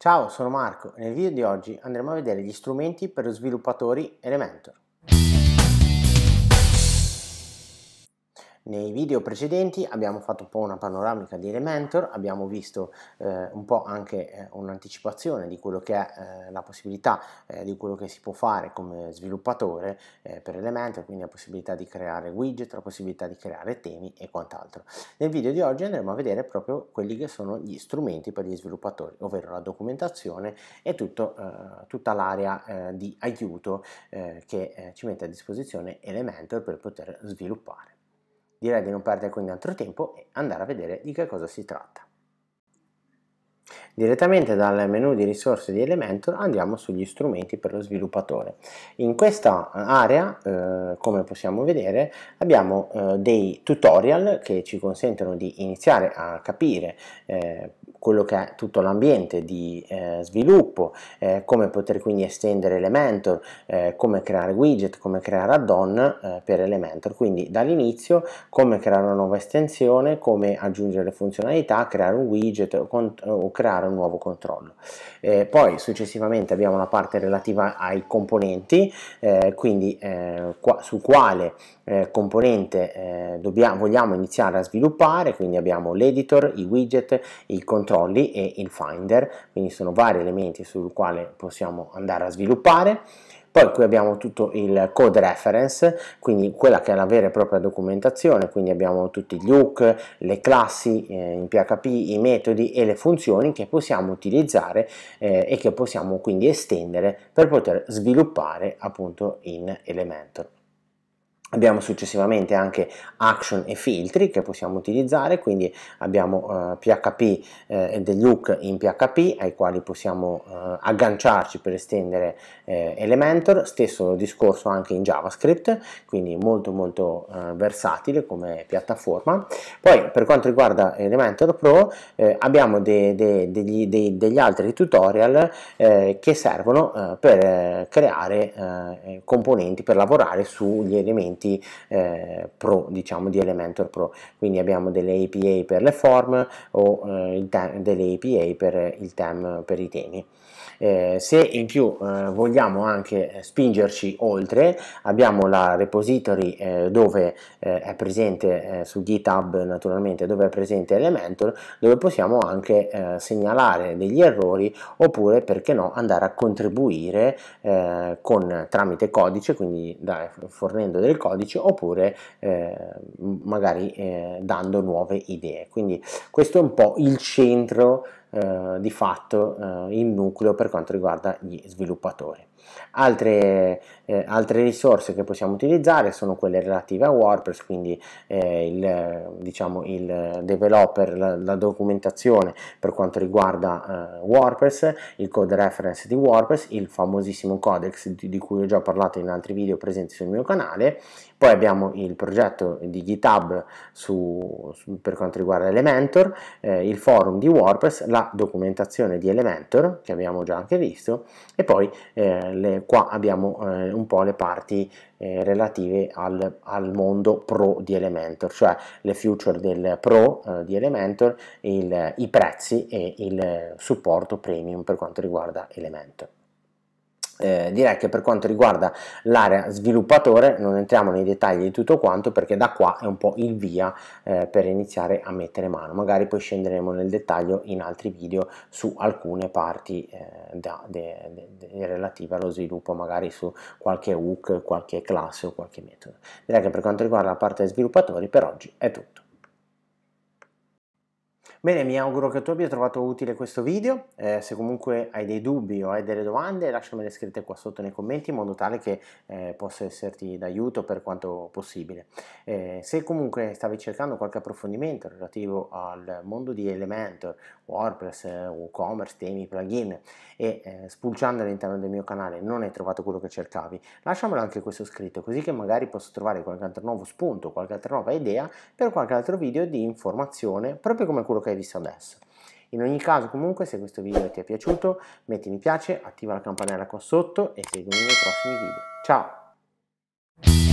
Ciao, sono Marco e nel video di oggi andremo a vedere gli strumenti per lo sviluppatori Elementor. Nei video precedenti abbiamo fatto un po' una panoramica di Elementor, abbiamo visto eh, un po' anche eh, un'anticipazione di quello che è eh, la possibilità eh, di quello che si può fare come sviluppatore eh, per Elementor, quindi la possibilità di creare widget, la possibilità di creare temi e quant'altro. Nel video di oggi andremo a vedere proprio quelli che sono gli strumenti per gli sviluppatori, ovvero la documentazione e tutto, eh, tutta l'area di aiuto che ci mette a disposizione Elementor per poter sviluppare. Direi di non perdere quindi altro tempo e andare a vedere di che cosa si tratta. Direttamente dal menu di risorse di Elementor andiamo sugli strumenti per lo sviluppatore. In questa eh, area, eh, come possiamo vedere, abbiamo eh, dei tutorial che ci consentono di iniziare a capire eh, quello che è tutto l'ambiente di eh, sviluppo, eh, come poter quindi estendere Elementor, come creare widget, come creare add-on per Elementor. Quindi dall'inizio come creare una nuova estensione, come aggiungere le funzionalità, creare un widget o, o creare un nuovo controllo. Eh, poi successivamente abbiamo la parte relativa ai componenti, eh, quindi eh, qua, su quale eh, componente eh, dobbiamo, vogliamo iniziare a sviluppare, quindi abbiamo l'editor, i widget, i controlli e il finder, quindi sono vari elementi sul quale possiamo andare a sviluppare. Poi qui abbiamo tutto il code reference, quindi quella che è la vera e propria documentazione, quindi abbiamo tutti gli hook, le classi eh, in PHP, i metodi e le funzioni che possiamo utilizzare eh, e che possiamo quindi estendere per poter sviluppare appunto in Elementor. Abbiamo successivamente anche action e filtri che possiamo utilizzare, quindi abbiamo eh, PHP eh, e degli hook in PHP ai quali possiamo eh, agganciarci per estendere eh, Elementor, stesso discorso anche in JavaScript, quindi molto molto eh, versatile come piattaforma. Poi per quanto riguarda Elementor Pro eh, abbiamo de de degli, de degli, altri tutorial che servono per creare componenti, per lavorare sugli elementi strumenti eh, pro, diciamo di Elementor Pro. Quindi abbiamo delle APA per le form o eh, delle APA per il TEM per i temi. Eh, se in più eh, vogliamo anche spingerci oltre, abbiamo la repository eh, dove eh, è presente eh, su GitHub naturalmente, dove è presente Elementor, dove possiamo anche eh, segnalare degli errori oppure perché no andare a contribuire con, tramite codice, quindi da, fornendo del codice codice oppure eh, magari eh, dando nuove idee. Quindi questo è un po' il centro eh, di fatto, eh, il nucleo per quanto riguarda gli sviluppatori. Altre, eh, altre, risorse che possiamo utilizzare sono quelle relative a WordPress, quindi eh, il, diciamo, il developer, la, la, documentazione per quanto riguarda eh, WordPress, il code reference di WordPress, il famosissimo codex di, di, cui ho già parlato in altri video presenti sul mio canale, poi abbiamo il progetto di GitHub su, su, per quanto riguarda Elementor, eh, il forum di WordPress, la documentazione di Elementor che abbiamo già anche visto e poi eh, le, qua abbiamo eh, un po' le parti eh, relative al, al, mondo pro di Elementor, cioè le future del pro eh, di Elementor, il, i prezzi e il supporto premium per quanto riguarda Elementor. Eh, direi che per quanto riguarda l'area sviluppatore non entriamo nei dettagli di tutto quanto perché da qua è un po' il via eh, per iniziare a mettere mano magari poi scenderemo nel dettaglio in altri video su alcune parti eh, da, de, de, de, relative allo sviluppo magari su qualche hook, qualche classe o qualche metodo direi che per quanto riguarda la parte sviluppatori per oggi è tutto Bene, mi auguro che tu abbia trovato utile questo video, eh, se comunque hai dei dubbi o hai delle domande lasciamele scritte qua sotto nei commenti in modo tale che eh, possa esserti d'aiuto per quanto possibile. Eh, se comunque stavi cercando qualche approfondimento relativo al mondo di Elementor, WordPress, WooCommerce, temi, plugin e eh, spulciando all'interno del mio canale non hai trovato quello che cercavi, lasciamelo anche questo scritto così che magari posso trovare qualche altro nuovo spunto, qualche altra nuova idea per qualche altro video di informazione proprio come quello che che hai visto adesso. In ogni caso comunque se questo video ti è piaciuto metti mi piace, attiva la campanella qua sotto e seguimi nei prossimi video. Ciao!